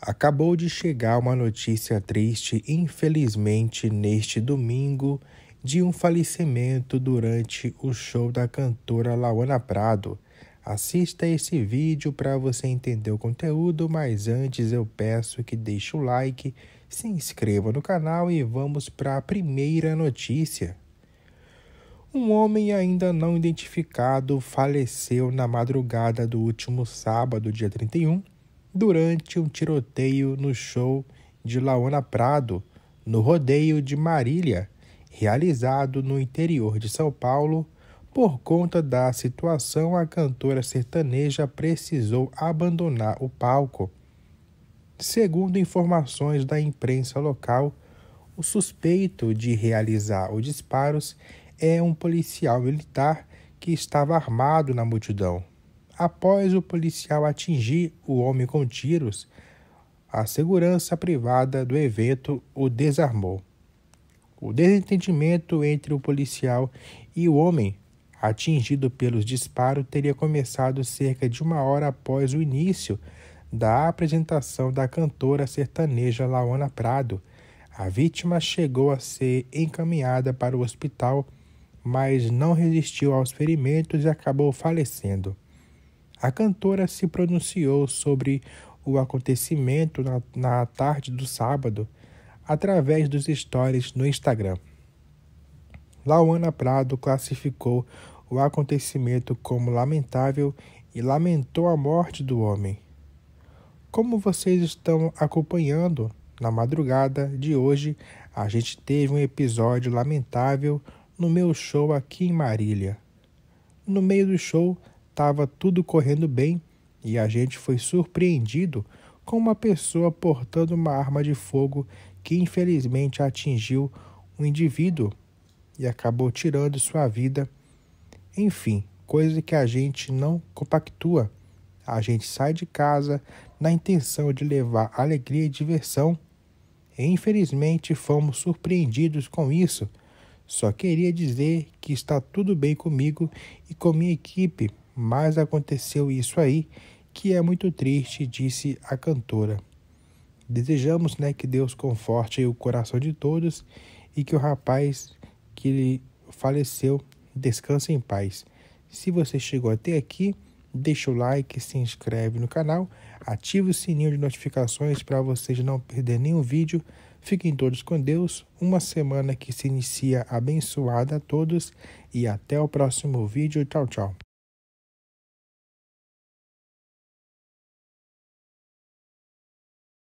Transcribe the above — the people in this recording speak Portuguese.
Acabou de chegar uma notícia triste, infelizmente, neste domingo, de um falecimento durante o show da cantora Lauana Prado. Assista esse vídeo para você entender o conteúdo, mas antes eu peço que deixe o like, se inscreva no canal e vamos para a primeira notícia. Um homem ainda não identificado faleceu na madrugada do último sábado, dia 31, durante um tiroteio no show de Laona Prado, no rodeio de Marília, realizado no interior de São Paulo. Por conta da situação, a cantora sertaneja precisou abandonar o palco. Segundo informações da imprensa local, o suspeito de realizar os disparos é um policial militar que estava armado na multidão após o policial atingir o homem com tiros, a segurança privada do evento o desarmou. O desentendimento entre o policial e o homem atingido pelos disparos teria começado cerca de uma hora após o início da apresentação da cantora sertaneja Laona Prado. A vítima chegou a ser encaminhada para o hospital, mas não resistiu aos ferimentos e acabou falecendo. A cantora se pronunciou sobre o acontecimento na, na tarde do sábado através dos stories no Instagram. Lauana Prado classificou o acontecimento como lamentável e lamentou a morte do homem. Como vocês estão acompanhando, na madrugada de hoje a gente teve um episódio lamentável no meu show aqui em Marília. No meio do show, estava tudo correndo bem e a gente foi surpreendido com uma pessoa portando uma arma de fogo que infelizmente atingiu um indivíduo e acabou tirando sua vida. Enfim, coisa que a gente não compactua. A gente sai de casa na intenção de levar alegria e diversão. E, infelizmente fomos surpreendidos com isso. Só queria dizer que está tudo bem comigo e com minha equipe mas aconteceu isso aí, que é muito triste, disse a cantora. Desejamos né, que Deus conforte o coração de todos e que o rapaz que ele faleceu descanse em paz. Se você chegou até aqui, deixa o like, se inscreve no canal, ativa o sininho de notificações para vocês não perder nenhum vídeo. Fiquem todos com Deus, uma semana que se inicia abençoada a todos e até o próximo vídeo. Tchau, tchau.